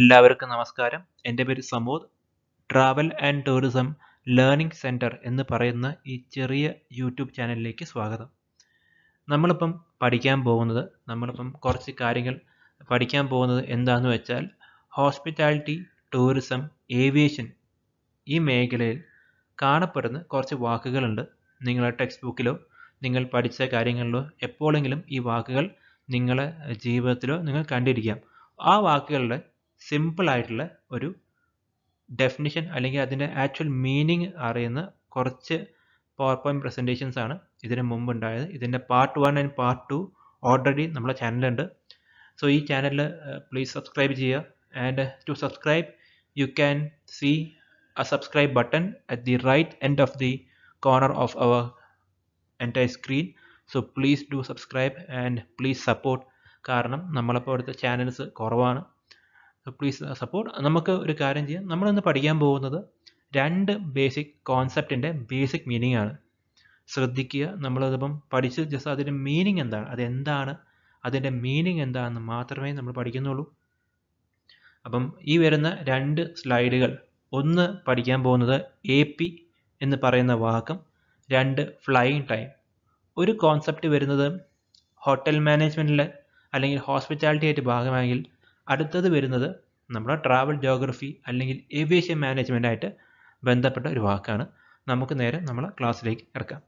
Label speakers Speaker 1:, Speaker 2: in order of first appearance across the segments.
Speaker 1: എല്ലാവർക്കും നമസ്കാരം എൻ്റെ പേര് Samood travel and tourism learning centre എന്ന് പറയുന്ന ഈ ചെറിയ യൂട്യൂബ് ചാനലിലേക്ക് സ്വാഗതം നമ്മളിപ്പം പഠിക്കാൻ പോകുന്നത് നമ്മളിപ്പം കുറച്ച് കാര്യങ്ങൾ പഠിക്കാൻ പോകുന്നത് എന്താണെന്ന് വെച്ചാൽ ഹോസ്പിറ്റാലിറ്റി ടൂറിസം ഏവിയേഷൻ ഈ മേഖലയിൽ കാണപ്പെടുന്ന കുറച്ച് വാക്കുകളുണ്ട് നിങ്ങളുടെ ടെക്സ്റ്റ് ബുക്കിലോ നിങ്ങൾ പഠിച്ച കാര്യങ്ങളിലോ എപ്പോഴെങ്കിലും ഈ വാക്കുകൾ നിങ്ങളെ ജീവിതത്തിലോ നിങ്ങൾ കണ്ടിരിക്കാം ആ വാക്കുകളുടെ സിമ്പിളായിട്ടുള്ള ഒരു ഡെഫിനിഷൻ അല്ലെങ്കിൽ അതിൻ്റെ ആക്ച്വൽ മീനിങ് അറിയുന്ന കുറച്ച് പവർ പോയിന്റ് പ്രസൻറ്റേഷൻസ് ആണ് ഇതിന് മുമ്പ് ഉണ്ടായത് ഇതിൻ്റെ part one and part two already നമ്മുടെ ചാനലുണ്ട് സോ ഈ ചാനലിൽ പ്ലീസ് സബ്സ്ക്രൈബ് ചെയ്യുക and to subscribe you can see a subscribe button at the right end of the corner of our entire screen so please do subscribe and please support കാരണം നമ്മളിപ്പോൾ അടുത്ത channels കുറവാണ് please support uh, നമുക്ക് ഒരു കാര്യം ചെയ്യാം നമ്മളിന്ന് പഠിക്കാൻ പോകുന്നത് രണ്ട് ബേസിക് കോൺസെപ്റ്റിൻ്റെ ബേസിക് മീനിങ് ആണ് ശ്രദ്ധിക്കുക നമ്മളതിപ്പം പഠിച്ച് ജസ്റ്റ് അതിൻ്റെ മീനിങ് എന്താണ് അതെന്താണ് അതിൻ്റെ മീനിങ് എന്താണെന്ന് മാത്രമേ നമ്മൾ പഠിക്കുന്നുള്ളൂ അപ്പം ഈ വരുന്ന രണ്ട് സ്ലൈഡുകൾ ഒന്ന് പഠിക്കാൻ പോകുന്നത് എ പി എന്ന് പറയുന്ന വാക്കും രണ്ട് ഫ്ലൈയിങ് ടൈം ഒരു കോൺസെപ്റ്റ് വരുന്നത് ഹോട്ടൽ മാനേജ്മെൻറ്റിൽ അല്ലെങ്കിൽ ഹോസ്പിറ്റാലിറ്റി ആയിട്ട് ഭാഗമായെങ്കിൽ അടുത്തത് വരുന്നത് നമ്മുടെ ട്രാവൽ ജോഗ്രഫി അല്ലെങ്കിൽ ഏവിയേഷൻ ആയിട്ട് ബന്ധപ്പെട്ട ഒരു വാക്കാണ് നമുക്ക് നേരെ നമ്മളെ ക്ലാസ്സിലേക്ക് ഇറക്കാം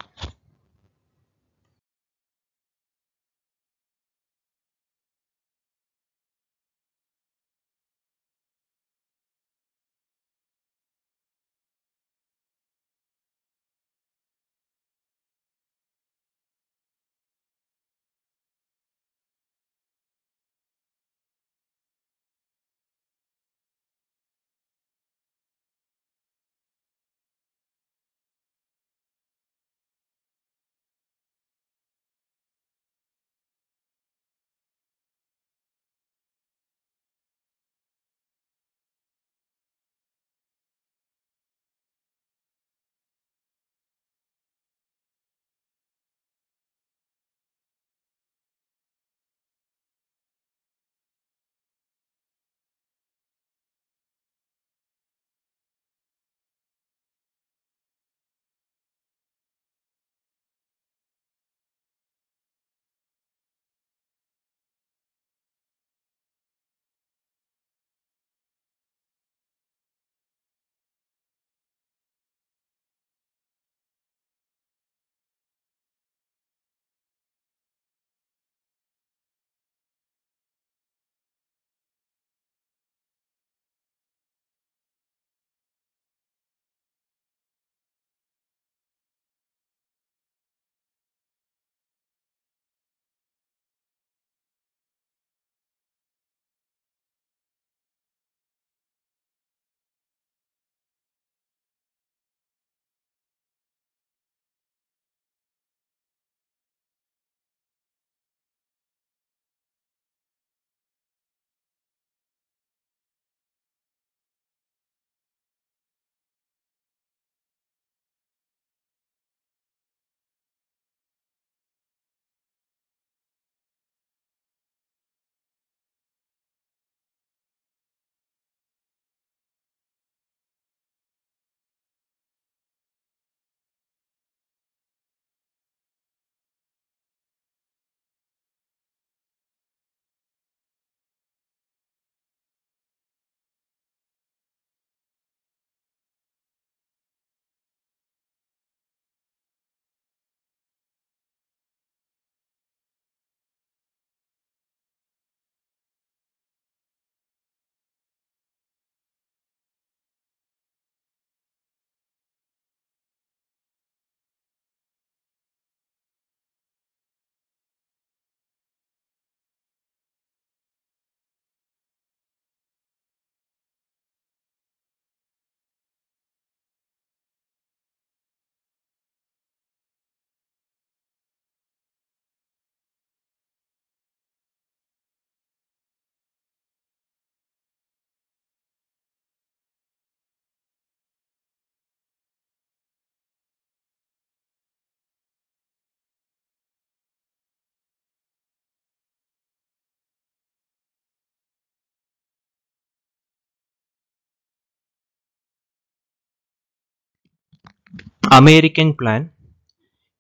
Speaker 1: അമേരിക്കൻ പ്ലാൻ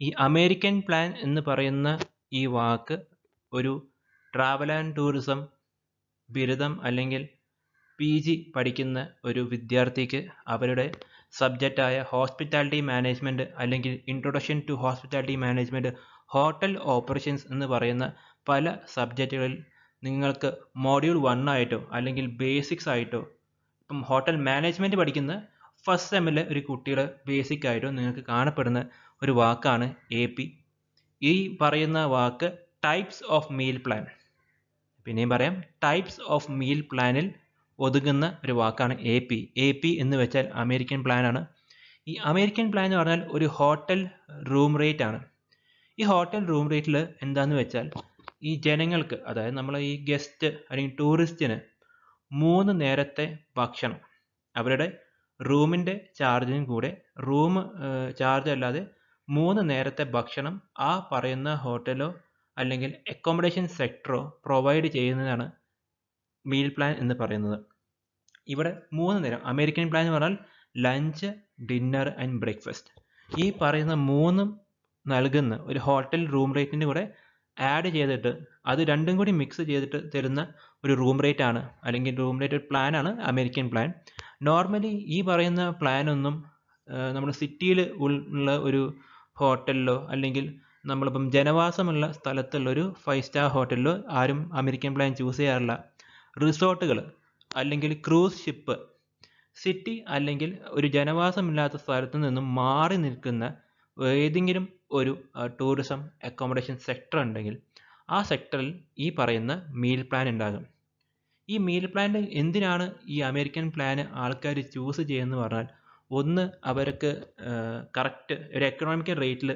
Speaker 1: ഈ അമേരിക്കൻ പ്ലാൻ എന്ന് പറയുന്ന ഈ വാക്ക് ഒരു ട്രാവൽ ആൻഡ് ടൂറിസം ബിരുദം അല്ലെങ്കിൽ പി ജി പഠിക്കുന്ന ഒരു വിദ്യാർത്ഥിക്ക് അവരുടെ സബ്ജക്റ്റായ ഹോസ്പിറ്റാലിറ്റി മാനേജ്മെൻറ്റ് അല്ലെങ്കിൽ introduction to hospitality management hotel operations എന്ന് പറയുന്ന പല സബ്ജക്റ്റുകളിൽ നിങ്ങൾക്ക് മോഡ്യൂൾ വൺ ആയിട്ടോ അല്ലെങ്കിൽ ബേസിക്സ് ആയിട്ടോ ഇപ്പം ഹോട്ടൽ മാനേജ്മെൻറ്റ് പഠിക്കുന്ന ഫസ്റ്റ് സെമ്മിൽ ഒരു കുട്ടിയുടെ ബേസിക് ആയിട്ട് നിങ്ങൾക്ക് കാണപ്പെടുന്ന ഒരു വാക്കാണ് എ പി ഈ പറയുന്ന വാക്ക് ടൈപ്സ് ഓഫ് മീൽ പ്ലാൻ പിന്നെയും പറയാം ടൈപ്സ് ഓഫ് മീൽ പ്ലാനിൽ ഒതുങ്ങുന്ന ഒരു വാക്കാണ് എ പി എ പി എന്ന് വെച്ചാൽ അമേരിക്കൻ പ്ലാനാണ് ഈ അമേരിക്കൻ പ്ലാൻ എന്ന് പറഞ്ഞാൽ ഒരു ഹോട്ടൽ റൂം റേറ്റ് ആണ് ഈ ഹോട്ടൽ റൂം റേറ്റിൽ എന്താന്ന് വെച്ചാൽ ഈ ജനങ്ങൾക്ക് അതായത് നമ്മൾ ഈ ഗസ്റ്റ് അല്ലെങ്കിൽ ടൂറിസ്റ്റിന് മൂന്ന് നേരത്തെ ഭക്ഷണം അവരുടെ റൂമിൻ്റെ ചാർജിനും കൂടെ റൂം ചാർജ് അല്ലാതെ മൂന്ന് നേരത്തെ ഭക്ഷണം ആ പറയുന്ന ഹോട്ടലോ അല്ലെങ്കിൽ അക്കോമഡേഷൻ സെക്ടറോ പ്രൊവൈഡ് ചെയ്യുന്നതാണ് മീൽ പ്ലാൻ എന്ന് പറയുന്നത് ഇവിടെ മൂന്ന് നേരം അമേരിക്കൻ പ്ലാൻ എന്ന് പറഞ്ഞാൽ ലഞ്ച് ഡിന്നർ ആൻഡ് ബ്രേക്ക്ഫാസ്റ്റ് ഈ പറയുന്ന മൂന്നും നൽകുന്ന ഒരു ഹോട്ടൽ റൂം റേറ്റിൻ്റെ കൂടെ ആഡ് ചെയ്തിട്ട് അത് രണ്ടും കൂടി മിക്സ് ചെയ്തിട്ട് തരുന്ന ഒരു റൂം റേറ്റ് ആണ് അല്ലെങ്കിൽ റൂം റേറ്റ് പ്ലാൻ ആണ് അമേരിക്കൻ പ്ലാൻ നോർമലി ഈ പറയുന്ന പ്ലാനൊന്നും നമ്മുടെ സിറ്റിയിൽ ഉള്ള ഒരു ഹോട്ടലിലോ അല്ലെങ്കിൽ നമ്മളിപ്പം ജനവാസമുള്ള സ്ഥലത്തുള്ള ഒരു ഫൈവ് സ്റ്റാർ ഹോട്ടലിലോ ആരും അമേരിക്കൻ പ്ലാൻ ചൂസ് ചെയ്യാറില്ല റിസോർട്ടുകൾ അല്ലെങ്കിൽ ക്രൂസ് ഷിപ്പ് സിറ്റി അല്ലെങ്കിൽ ഒരു ജനവാസമില്ലാത്ത സ്ഥലത്ത് നിന്നും മാറി നിൽക്കുന്ന ഏതെങ്കിലും ഒരു ടൂറിസം അക്കോമഡേഷൻ സെക്ടർ ഉണ്ടെങ്കിൽ ആ സെക്ടറിൽ ഈ പറയുന്ന മീൽ പ്ലാൻ ഉണ്ടാകും ഈ മീൽ പ്ലാൻ എന്തിനാണ് ഈ അമേരിക്കൻ പ്ലാന് ആൾക്കാർ ചൂസ് ചെയ്യുന്നത് പറഞ്ഞാൽ ഒന്ന് അവർക്ക് കറക്റ്റ് ഒരു എക്കണോമിക്കൽ റേറ്റിൽ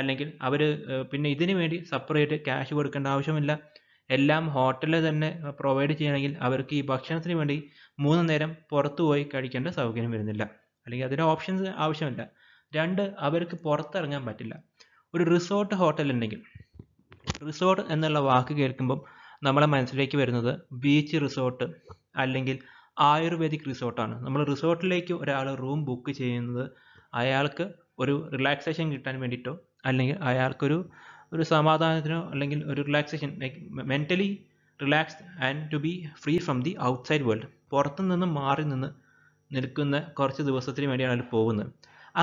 Speaker 1: അല്ലെങ്കിൽ അവർ പിന്നെ ഇതിനു വേണ്ടി സെപ്പറേറ്റ് ക്യാഷ് കൊടുക്കേണ്ട ആവശ്യമില്ല എല്ലാം ഹോട്ടലിൽ തന്നെ പ്രൊവൈഡ് ചെയ്യണമെങ്കിൽ അവർക്ക് ഈ ഭക്ഷണത്തിന് വേണ്ടി മൂന്ന് നേരം പുറത്തു പോയി കഴിക്കേണ്ട സൗകര്യം വരുന്നില്ല അല്ലെങ്കിൽ അതിന് ഓപ്ഷൻസ് ആവശ്യമില്ല രണ്ട് അവർക്ക് പുറത്തിറങ്ങാൻ പറ്റില്ല ഒരു റിസോർട്ട് ഹോട്ടൽ ഉണ്ടെങ്കിൽ റിസോർട്ട് എന്നുള്ള വാക്ക് കേൾക്കുമ്പം നമ്മളെ മനസ്സിലേക്ക് വരുന്നത് ബീച്ച് റിസോർട്ട് അല്ലെങ്കിൽ ആയുർവേദിക് റിസോർട്ടാണ് നമ്മൾ റിസോർട്ടിലേക്ക് ഒരാൾ റൂം ബുക്ക് ചെയ്യുന്നത് അയാൾക്ക് ഒരു റിലാക്സേഷൻ കിട്ടാൻ വേണ്ടിയിട്ടോ അല്ലെങ്കിൽ അയാൾക്കൊരു ഒരു സമാധാനത്തിനോ അല്ലെങ്കിൽ ഒരു relaxation like mentally relaxed and to be free from the outside world പുറത്തു നിന്ന് മാറി നിന്ന് നിൽക്കുന്ന കുറച്ച് ദിവസത്തിന് വേണ്ടിയാണ് അയാൾ പോകുന്നത്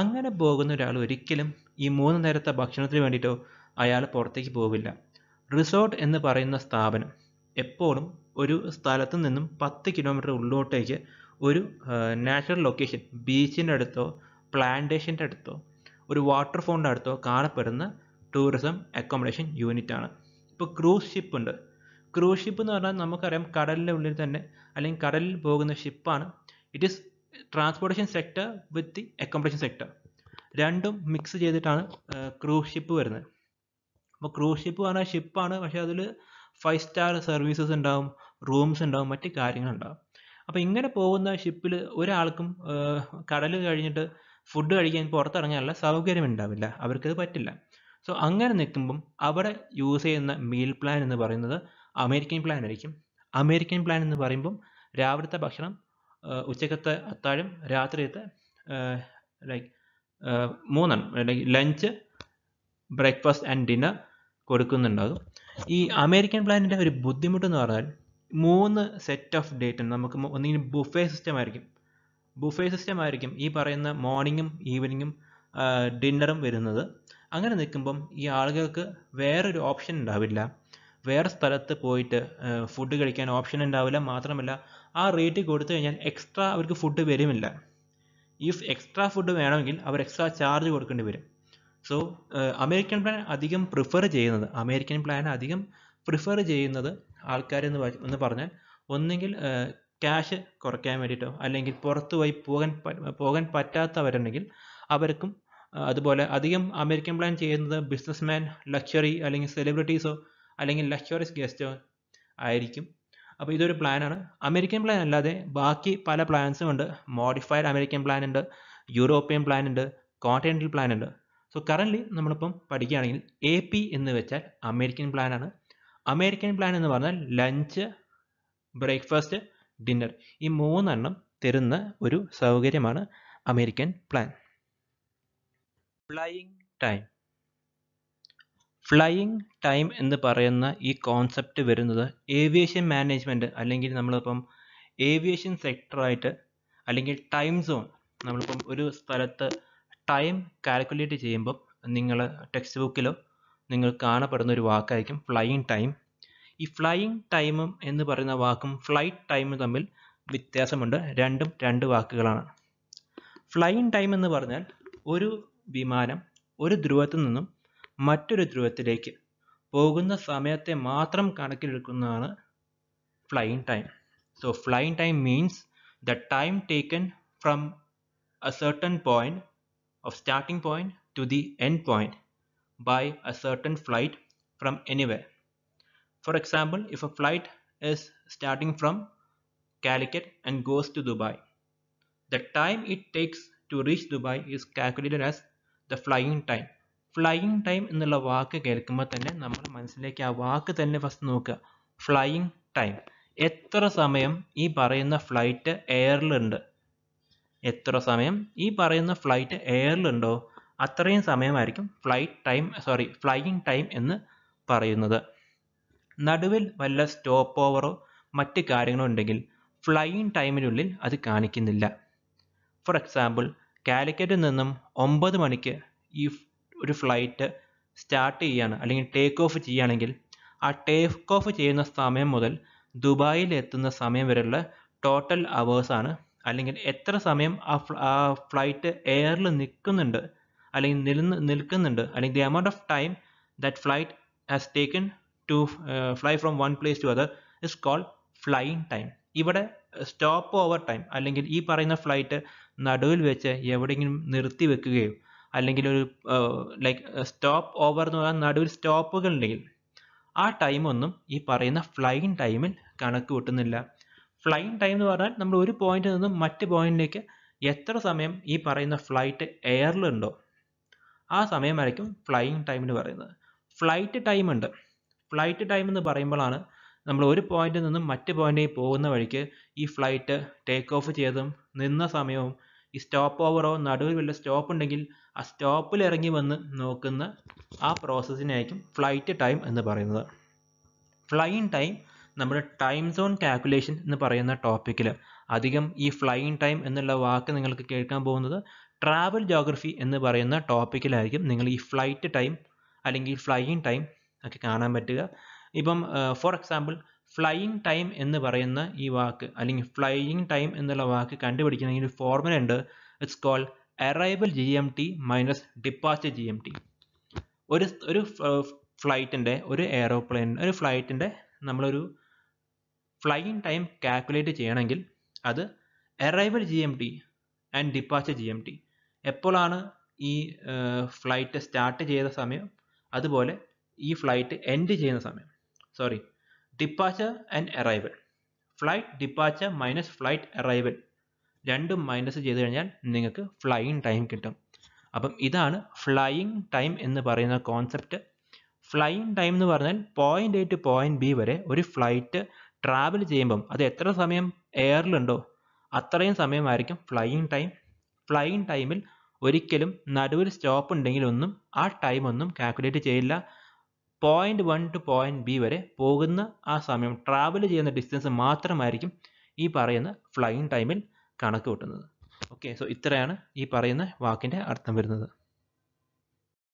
Speaker 1: അങ്ങനെ പോകുന്ന ഒരാൾ ഒരിക്കലും ഈ മൂന്ന് നേരത്തെ ഭക്ഷണത്തിന് വേണ്ടിയിട്ടോ അയാൾ പുറത്തേക്ക് പോവില്ല റിസോർട്ട് എന്ന് പറയുന്ന സ്ഥാപനം എപ്പോഴും ഒരു സ്ഥലത്തു നിന്നും പത്ത് കിലോമീറ്റർ ഉള്ളിലോട്ടേക്ക് ഒരു നാച്ചുറൽ ലൊക്കേഷൻ ബീച്ചിൻ്റെ അടുത്തോ പ്ലാന്റേഷൻ്റെ അടുത്തോ ഒരു ഫോണിൻ്റെ അടുത്തോ കാണപ്പെടുന്ന ടൂറിസം അക്കോമഡേഷൻ യൂണിറ്റാണ് ഇപ്പോൾ ക്രൂസ് ഷിപ്പ് ഉണ്ട് ക്രൂസ് ഷിപ്പ് എന്ന് പറഞ്ഞാൽ നമുക്കറിയാം കടലിൻ്റെ ഉള്ളിൽ തന്നെ അല്ലെങ്കിൽ കടലിൽ പോകുന്ന ഷിപ്പാണ് it is transportation sector with the accommodation sector രണ്ടും മിക്സ് ചെയ്തിട്ടാണ് ക്രൂസ് ഷിപ്പ് വരുന്നത് അപ്പോൾ ക്രൂസ് ഷിപ്പ് പറഞ്ഞാൽ ഷിപ്പാണ് പക്ഷേ അതിൽ ഫൈവ് സ്റ്റാർ സർവീസസ് ഉണ്ടാവും റൂംസ് ഉണ്ടാവും മറ്റ് ഉണ്ടാവും അപ്പോൾ ഇങ്ങനെ പോകുന്ന ഷിപ്പിൽ ഒരാൾക്കും കടൽ കഴിഞ്ഞിട്ട് ഫുഡ് കഴിക്കാൻ പുറത്തിറങ്ങാനുള്ള സൗകര്യം ഉണ്ടാവില്ല അവർക്കത് പറ്റില്ല സോ അങ്ങനെ നിൽക്കുമ്പം അവിടെ യൂസ് ചെയ്യുന്ന മീൽ പ്ലാൻ എന്ന് പറയുന്നത് അമേരിക്കൻ പ്ലാൻ ആയിരിക്കും അമേരിക്കൻ പ്ലാൻ എന്ന് പറയുമ്പം രാവിലത്തെ ഭക്ഷണം ഉച്ചക്കത്തെ അത്താഴം രാത്രിയത്തെ ലൈക്ക് മൂന്നെണ്ണം like lunch breakfast and dinner കൊടുക്കുന്നുണ്ടാകും ഈ അമേരിക്കൻ പ്ലാനിൻ്റെ ഒരു ബുദ്ധിമുട്ടെന്ന് പറഞ്ഞാൽ മൂന്ന് സെറ്റ് ഓഫ് ഡേറ്റ് നമുക്ക് ഒന്നിനും ബുഫേ സിസ്റ്റം ആയിരിക്കും ബുഫേ സിസ്റ്റം ആയിരിക്കും ഈ പറയുന്ന മോർണിംഗും ഈവനിങ്ങും ഡിന്നറും വരുന്നത് അങ്ങനെ നിൽക്കുമ്പം ഈ ആളുകൾക്ക് വേറൊരു ഓപ്ഷൻ ഉണ്ടാവില്ല വേറെ സ്ഥലത്ത് പോയിട്ട് ഫുഡ് കഴിക്കാൻ ഓപ്ഷൻ ഉണ്ടാവില്ല മാത്രമല്ല ആ റേറ്റ് കൊടുത്തു കഴിഞ്ഞാൽ എക്സ്ട്രാ അവർക്ക് ഫുഡ് വരുമില്ല ഇഫ് എക്സ്ട്രാ ഫുഡ് വേണമെങ്കിൽ അവർ എക്സ്ട്രാ ചാർജ് കൊടുക്കേണ്ടി വരും സോ അമേരിക്കൻ പ്ലാൻ അധികം പ്രിഫർ ചെയ്യുന്നത് അമേരിക്കൻ പ്ലാൻ അധികം പ്രിഫർ ചെയ്യുന്നത് ആൾക്കാർ എന്ന് പറഞ്ഞാൽ ഒന്നുകിൽ ക്യാഷ് കുറയ്ക്കാൻ വേണ്ടിയിട്ടോ അല്ലെങ്കിൽ പുറത്തു പോയി പോകാൻ പോകാൻ പറ്റാത്തവരുണ്ടെങ്കിൽ അവർക്കും അതുപോലെ അധികം അമേരിക്കൻ പ്ലാൻ ചെയ്യുന്നത് ബിസിനസ്മാൻ ലക്ഷറി അല്ലെങ്കിൽ സെലിബ്രിറ്റീസോ അല്ലെങ്കിൽ ലക്ഷറീസ് ഗസ്റ്റോ ആയിരിക്കും അപ്പോൾ ഇതൊരു പ്ലാനാണ് അമേരിക്കൻ പ്ലാൻ അല്ലാതെ ബാക്കി പല പ്ലാൻസും ഉണ്ട് മോഡിഫൈഡ് അമേരിക്കൻ പ്ലാൻ ഉണ്ട് യൂറോപ്യൻ പ്ലാൻ ഉണ്ട് കോണ്ടിനെൻ്റൽ പ്ലാൻ ഉണ്ട് സോ കറൻ്റ്ലി നമ്മളിപ്പം പഠിക്കുകയാണെങ്കിൽ എ പി എന്ന് വെച്ചാൽ അമേരിക്കൻ പ്ലാനാണ് അമേരിക്കൻ പ്ലാൻ എന്ന് പറഞ്ഞാൽ ലഞ്ച് ബ്രേക്ക്ഫാസ്റ്റ് ഡിന്നർ ഈ മൂന്നെണ്ണം തരുന്ന ഒരു സൗകര്യമാണ് American plan flying time flying time എന്ന് പറയുന്ന ഈ കോൺസെപ്റ്റ് വരുന്നത് ഏവിയേഷൻ മാനേജ്മെൻറ്റ് അല്ലെങ്കിൽ നമ്മളിപ്പം ഏവിയേഷൻ സെക്ടറായിട്ട് അല്ലെങ്കിൽ ടൈം സോൺ നമ്മളിപ്പം ഒരു സ്ഥലത്ത് ടൈം കാൽക്കുലേറ്റ് ചെയ്യുമ്പം നിങ്ങൾ ടെക്സ്റ്റ് ബുക്കിലോ നിങ്ങൾ കാണപ്പെടുന്ന ഒരു വാക്കായിരിക്കും ഫ്ലൈയിങ് ടൈം ഈ ഫ്ലൈയിങ് ടൈമും എന്ന് പറയുന്ന വാക്കും ഫ്ലൈറ്റ് ടൈമും തമ്മിൽ വ്യത്യാസമുണ്ട് രണ്ടും രണ്ട് വാക്കുകളാണ് ഫ്ലൈയിങ് ടൈം എന്ന് പറഞ്ഞാൽ ഒരു വിമാനം ഒരു ധ്രുവത്തിൽ നിന്നും മറ്റൊരു ധ്രുവത്തിലേക്ക് പോകുന്ന സമയത്തെ മാത്രം കണക്കിലെടുക്കുന്നതാണ് flying time so flying time means the time taken from a certain point of starting point to the end point by a certain flight from anywhere. For example, if a flight is starting from Calicut and goes to Dubai, the time it takes to reach Dubai is calculated as the flying time. Flying time എന്നുള്ള വാക്ക് കേൾക്കുമ്പോൾ തന്നെ നമ്മൾ മനസ്സിലേക്ക് ആ വാക്ക് തന്നെ first നോക്കുക flying time എത്ര സമയം ഈ പറയുന്ന ഫ്ലൈറ്റ് എയറിലുണ്ട് എത്ര സമയം ഈ പറയുന്ന ഫ്ലൈറ്റ് എയറിലുണ്ടോ അത്രയും സമയമായിരിക്കും flight time sorry flying time എന്ന് പറയുന്നത് നടുവിൽ വല്ല സ്റ്റോപ്പ് ഓവറോ മറ്റ് കാര്യങ്ങളോ ഉണ്ടെങ്കിൽ ഫ്ലൈയിങ് ടൈമിനുള്ളിൽ അത് കാണിക്കുന്നില്ല ഫോർ എക്സാമ്പിൾ കാലിക്കറ്റിൽ നിന്നും ഒമ്പത് മണിക്ക് ഈ ഒരു ഫ്ലൈറ്റ് സ്റ്റാർട്ട് ചെയ്യുകയാണ് അല്ലെങ്കിൽ ടേക്ക് ഓഫ് ചെയ്യുകയാണെങ്കിൽ ആ ടേക്ക് ഓഫ് ചെയ്യുന്ന സമയം മുതൽ ദുബായിൽ എത്തുന്ന സമയം വരെയുള്ള ടോട്ടൽ അവേഴ്സാണ് അല്ലെങ്കിൽ എത്ര സമയം ആ ആ ഫ്ലൈറ്റ് എയറിൽ നിൽക്കുന്നുണ്ട് അല്ലെങ്കിൽ നിൽന്ന് നിൽക്കുന്നുണ്ട് അല്ലെങ്കിൽ the amount of time that flight has taken to fly from one place to other is called flying time ഇവിടെ സ്റ്റോപ്പ് ഓവർ ടൈം അല്ലെങ്കിൽ ഈ പറയുന്ന ഫ്ലൈറ്റ് നടുവിൽ വെച്ച് എവിടെയെങ്കിലും നിർത്തി വെക്കുകയോ അല്ലെങ്കിൽ ഒരു ലൈക്ക് സ്റ്റോപ്പ് ഓവർ എന്ന് പറഞ്ഞാൽ നടുവിൽ സ്റ്റോപ്പുകൾ ഉണ്ടെങ്കിൽ ആ ടൈമൊന്നും ഈ പറയുന്ന ഫ്ലൈയിങ് ടൈമിൽ കണക്ക് കൂട്ടുന്നില്ല ഫ്ലൈയിങ് ടൈം എന്ന് പറഞ്ഞാൽ നമ്മൾ ഒരു പോയിന്റിൽ നിന്നും മറ്റ് പോയിന്റിലേക്ക് എത്ര സമയം ഈ പറയുന്ന ഫ്ലൈറ്റ് എയറിലുണ്ടോ ആ സമയമായിരിക്കും ഫ്ലൈയിങ് ടൈം എന്ന് പറയുന്നത് ഫ്ലൈറ്റ് ടൈം ഉണ്ട് ഫ്ലൈറ്റ് ടൈം എന്ന് പറയുമ്പോഴാണ് നമ്മൾ ഒരു പോയിന്റിൽ നിന്നും മറ്റ് പോയിന്റിൽ പോകുന്ന വഴിക്ക് ഈ ഫ്ലൈറ്റ് ടേക്ക് ഓഫ് ചെയ്തും നിന്ന സമയവും ഈ സ്റ്റോപ്പ് ഓവറോ നടുവിൽ വല്ല സ്റ്റോപ്പ് ഉണ്ടെങ്കിൽ ആ സ്റ്റോപ്പിൽ ഇറങ്ങി വന്ന് നോക്കുന്ന ആ പ്രോസസ്സിനായിരിക്കും ഫ്ലൈറ്റ് ടൈം എന്ന് പറയുന്നത് ഫ്ലൈയിങ് ടൈം നമ്മുടെ ടൈം സോൺ കാൽക്കുലേഷൻ എന്ന് പറയുന്ന ടോപ്പിക്കിൽ അധികം ഈ ഫ്ലൈയിങ് ടൈം എന്നുള്ള വാക്ക് നിങ്ങൾക്ക് കേൾക്കാൻ പോകുന്നത് ട്രാവൽ ജോഗ്രഫി എന്ന് പറയുന്ന ടോപ്പിക്കിലായിരിക്കും നിങ്ങൾ ഈ ഫ്ലൈറ്റ് ടൈം അല്ലെങ്കിൽ ഫ്ലൈയിങ് ടൈം ഒക്കെ കാണാൻ പറ്റുക ഇപ്പം ഫോർ എക്സാമ്പിൾ ഫ്ലൈയിങ് ടൈം എന്ന് പറയുന്ന ഈ വാക്ക് അല്ലെങ്കിൽ ഫ്ലൈയിങ് ടൈം എന്നുള്ള വാക്ക് കണ്ടുപിടിക്കണമെങ്കിൽ ഒരു ഫോർമുല ഉണ്ട് it's call arrival G M T minus departure G M T ഒരു ഒരു ഫ്ലൈറ്റിൻ്റെ ഒരു എയറോപ്ലെയിൻ ഒരു ഫ്ലൈറ്റിൻ്റെ നമ്മളൊരു ഫ്ലൈയിങ് ടൈം കാൽക്കുലേറ്റ് ചെയ്യണമെങ്കിൽ അത് arrival G M T and departure G M T എപ്പോഴാണ് ഈ ഫ്ലൈറ്റ് സ്റ്റാർട്ട് ചെയ്ത സമയം അതുപോലെ ഈ ഫ്ലൈറ്റ് എൻഡ് ചെയ്യുന്ന സമയം sorry departure and arrival flight departure minus flight arrival രണ്ടും മൈനസ് ചെയ്ത് കഴിഞ്ഞാൽ നിങ്ങൾക്ക് ഫ്ലൈയിങ് ടൈം കിട്ടും അപ്പം ഇതാണ് ഫ്ലൈയിങ് ടൈം എന്ന് പറയുന്ന കോൺസെപ്റ്റ് ഫ്ലൈയിങ് ടൈം എന്ന് പറഞ്ഞാൽ point A to point B വരെ ഒരു ഫ്ലൈറ്റ് ട്രാവൽ ചെയ്യുമ്പം അത് എത്ര സമയം എയറിലുണ്ടോ അത്രയും സമയമായിരിക്കും ഫ്ലൈയിങ് ടൈം ഫ്ലൈയിങ് ടൈമിൽ ഒരിക്കലും നടുവിൽ സ്റ്റോപ്പ് ഉണ്ടെങ്കിലൊന്നും ആ ടൈം ഒന്നും കാൽക്കുലേറ്റ് ചെയ്യില്ല point one two point B വരെ പോകുന്ന ആ സമയം ട്രാവൽ ചെയ്യുന്ന ഡിസ്റ്റൻസ് മാത്രമായിരിക്കും ഈ പറയുന്ന ഫ്ലൈയിങ് ടൈമിൽ കണക്ക് കൂട്ടുന്നത് ഓക്കെ സോ ഇത്രയാണ് ഈ പറയുന്ന വാക്കിൻ്റെ അർത്ഥം വരുന്നത്